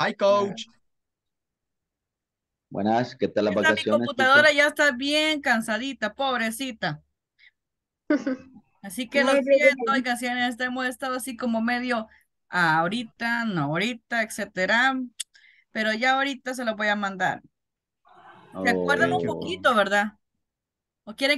Hi, coach. Buenas, ¿qué tal las vacaciones? Mi computadora ya está bien cansadita, pobrecita. Así que lo siento, oiga, este hemos estado así como medio ahorita, no ahorita, etcétera. Pero ya ahorita se lo voy a mandar. ¿Se oh, acuerdan un poquito, verdad? ¿O quieren